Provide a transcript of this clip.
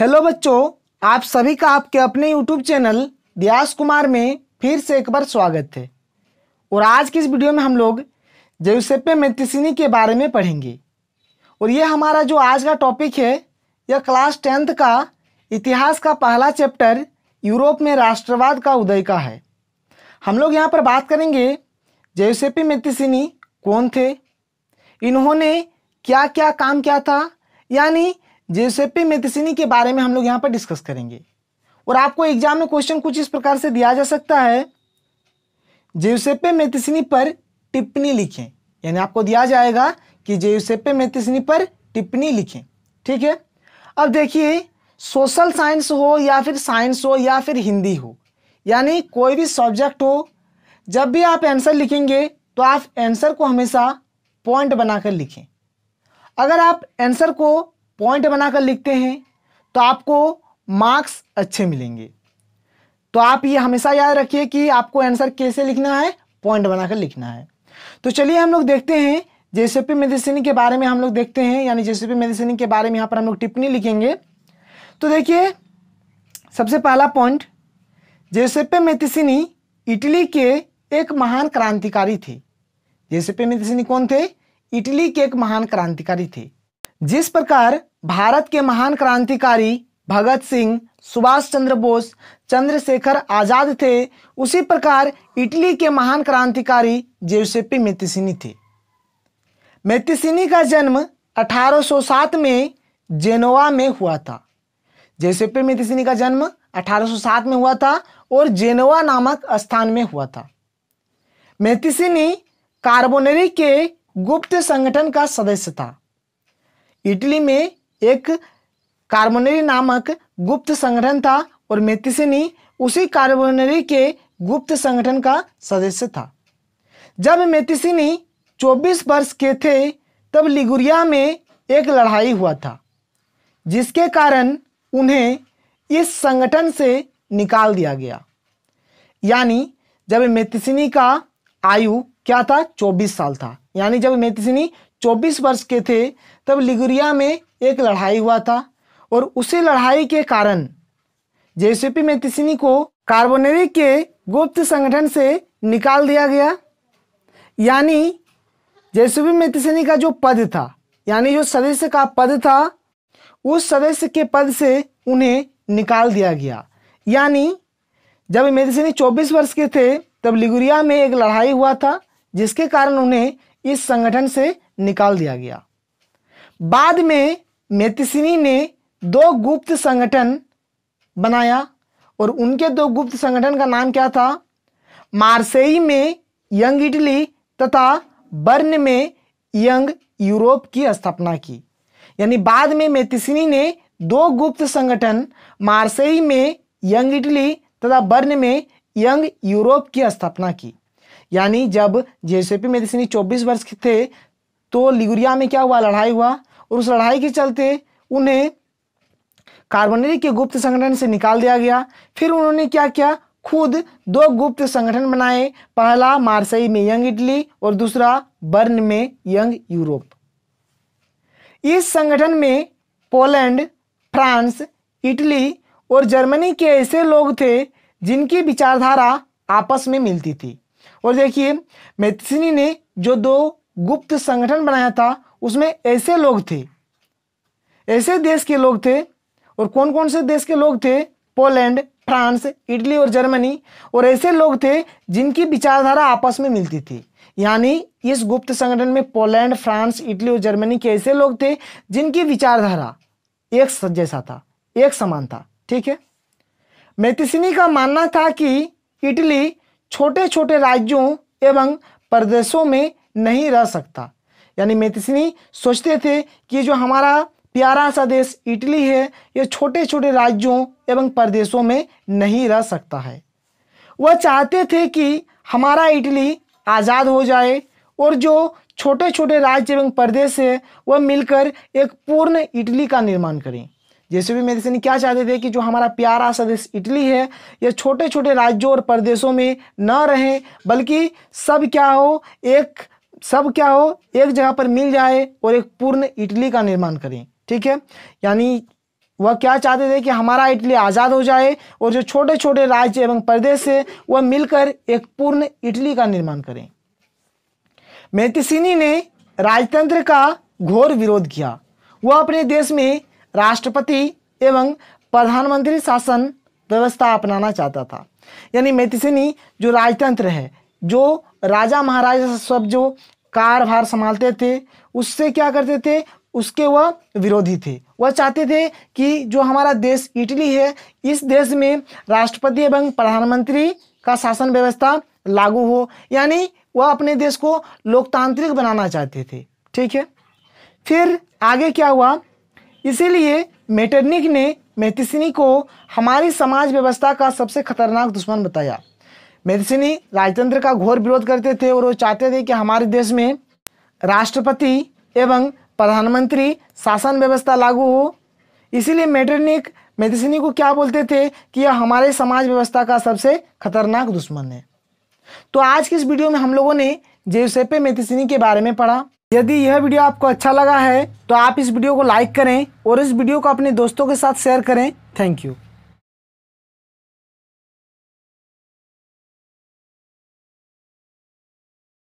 hello बच्चों आप सभी का आपके अपने यूट्यूब चैनल दियास कुमार में फिर से एक बार स्वागत है और आज की इस वीडियो में हम लोग जेयूसेपे मेथिसिनी के बारे में पढ़ेंगे और ये हमारा जो आज का टॉपिक है यह क्लास टेंथ का इतिहास का पहला चैप्टर यूरोप में राष्ट्रवाद का उदय का है हम लोग यहाँ पर बात करेंगे जेयूसेपे मेथिसिनी कौन थे इन्होंने क्या क्या काम किया था यानी जेसेपी मेथसिनी के बारे में हम लोग यहाँ पर डिस्कस करेंगे और आपको एग्जाम में क्वेश्चन कुछ इस प्रकार से दिया जा सकता है जेसेपे मेथसिनी पर टिप्पणी लिखें यानी आपको दिया जाएगा कि जेसेपे मेथसिनी पर टिप्पणी लिखें ठीक है अब देखिए सोशल साइंस हो या फिर साइंस हो या फिर हिंदी हो यानी कोई भी सब्जेक्ट हो जब भी आप आंसर लिखेंगे तो आप आंसर को हमेशा पॉइंट बनाकर लिखें अगर आप आंसर को पॉइंट बनाकर लिखते हैं तो आपको मार्क्स अच्छे मिलेंगे तो आप ये हमेशा याद रखिए कि आपको आंसर कैसे लिखना है पॉइंट बनाकर लिखना है तो चलिए हम लोग देखते हैं जेसीपी मेडिसिन के बारे में हम लोग देखते हैं यानी जेसीपी मेडिसिन के बारे में यहाँ पर हम लोग टिप्पणी लिखेंगे तो देखिए सबसे पहला पॉइंट जेसेपे मेथिसिनी इटली के एक महान क्रांतिकारी थे जेसेपे मेथिसिनी कौन थे इटली के एक महान क्रांतिकारी थे जिस प्रकार भारत के महान क्रांतिकारी भगत सिंह सुभाष चंद्र बोस चंद्रशेखर आज़ाद थे उसी प्रकार इटली के महान क्रांतिकारी जेवसेपी मेतिसिनी थे मेतिसिनी का जन्म 1807 में जेनोवा में हुआ था जेसेपी मेतिसिनी का जन्म 1807 में हुआ था और जेनोवा नामक स्थान में हुआ था मेतिसिनी कार्बोनेरी के गुप्त संगठन का सदस्य था इटली में एक कार्बोनरी नामक गुप्त संगठन था और मेथिसनी उसी कार्बोनरी के गुप्त संगठन का सदस्य था जब मेथिसनी 24 वर्ष के थे तब लिगुरिया में एक लड़ाई हुआ था जिसके कारण उन्हें इस संगठन से निकाल दिया गया यानी जब मेथिसनी का आयु क्या था 24 साल था यानी जब मेथिसनी 24 वर्ष के थे तब लिगुरिया में एक लड़ाई हुआ था और उसी लड़ाई के कारण जेसीपी मेतिसिनी को कार्बोनेरी के गुप्त संगठन से निकाल दिया गया यानी जेसीपी मेतिसिनी का जो पद था यानी जो सदस्य का पद था उस सदस्य के पद से उन्हें निकाल दिया गया यानी जब मेदिसिनी 24 वर्ष के थे तब लिगुरिया में एक लड़ाई हुआ था जिसके कारण उन्हें इस संगठन से निकाल दिया गया बाद में मेतिसिनी ने दो गुप्त संगठन बनाया और उनके दो गुप्त संगठन का नाम क्या था मार्सेई में यंग इटली तथा बर्न में यंग यूरोप की स्थापना की यानी बाद में मेतिसिनी ने दो गुप्त संगठन मार्सेई में यंग इटली तथा बर्न में यंग यूरोप की स्थापना की यानी जब जेसेपी मेदिसिनी 24 वर्ष के थे तो लिगुरिया में क्या हुआ लड़ाई हुआ और उस लड़ाई के चलते उन्हें कार्बोनरी के गुप्त संगठन से निकाल दिया गया फिर उन्होंने क्या किया खुद दो गुप्त संगठन बनाए पहला मार्सई में यंग इटली और दूसरा बर्न में यंग यूरोप इस संगठन में पोलैंड फ्रांस इटली और जर्मनी के ऐसे लोग थे जिनकी विचारधारा आपस में मिलती थी और देखिए मेथसिनी ने जो दो गुप्त संगठन बनाया था उसमें ऐसे लोग थे ऐसे देश के लोग थे और कौन कौन से देश के लोग थे पोलैंड फ्रांस इटली और जर्मनी और ऐसे लोग थे जिनकी विचारधारा आपस में मिलती थी यानी इस गुप्त संगठन में पोलैंड फ्रांस इटली और जर्मनी के ऐसे लोग थे जिनकी विचारधारा एक जैसा था एक समान था ठीक है मैथिसिनी का मानना था कि इटली छोटे छोटे राज्यों एवं प्रदेशों में नहीं रह सकता यानी मेतिसिनी सोचते थे कि जो हमारा प्यारा सा देश इटली है यह छोटे छोटे राज्यों एवं प्रदेशों में नहीं रह सकता है वह चाहते थे कि हमारा इटली आज़ाद हो जाए और जो छोटे छोटे राज्य एवं प्रदेश है वह मिलकर एक पूर्ण इटली का निर्माण करें जैसे भी मेडिसिन क्या चाहते थे कि जो हमारा प्यारा सा देश इटली है यह छोटे छोटे राज्यों और प्रदेशों में न रहें बल्कि सब क्या हो एक सब क्या हो एक जगह पर मिल जाए और एक पूर्ण इटली का निर्माण करें ठीक है यानी वह क्या चाहते थे कि हमारा इटली आज़ाद हो जाए और जो छोटे छोटे राज्य एवं प्रदेश है वह मिलकर एक पूर्ण इटली का निर्माण करें मेतिसिनी ने राजतंत्र का घोर विरोध किया वह अपने देश में राष्ट्रपति एवं प्रधानमंत्री शासन व्यवस्था अपनाना चाहता था यानी मेतिसिनी जो राजतंत्र है जो राजा महाराजा सब जो कारभार संभालते थे उससे क्या करते थे उसके वह विरोधी थे वह चाहते थे कि जो हमारा देश इटली है इस देश में राष्ट्रपति एवं प्रधानमंत्री का शासन व्यवस्था लागू हो यानी वह अपने देश को लोकतांत्रिक बनाना चाहते थे ठीक है फिर आगे क्या हुआ इसीलिए मेटरनिक ने मेथिसनी को हमारी समाज व्यवस्था का सबसे खतरनाक दुश्मन बताया मेदसिनी राजतंत्र का घोर विरोध करते थे और वो चाहते थे कि हमारे देश में राष्ट्रपति एवं प्रधानमंत्री शासन व्यवस्था लागू हो इसीलिए मेटरनिक मेदसिनी को क्या बोलते थे कि यह हमारे समाज व्यवस्था का सबसे खतरनाक दुश्मन है तो आज की इस वीडियो में हम लोगों ने जेवसेपे मेदसिनी के बारे में पढ़ा यदि यह वीडियो आपको अच्छा लगा है तो आप इस वीडियो को लाइक करें और इस वीडियो को अपने दोस्तों के साथ शेयर करें थैंक यू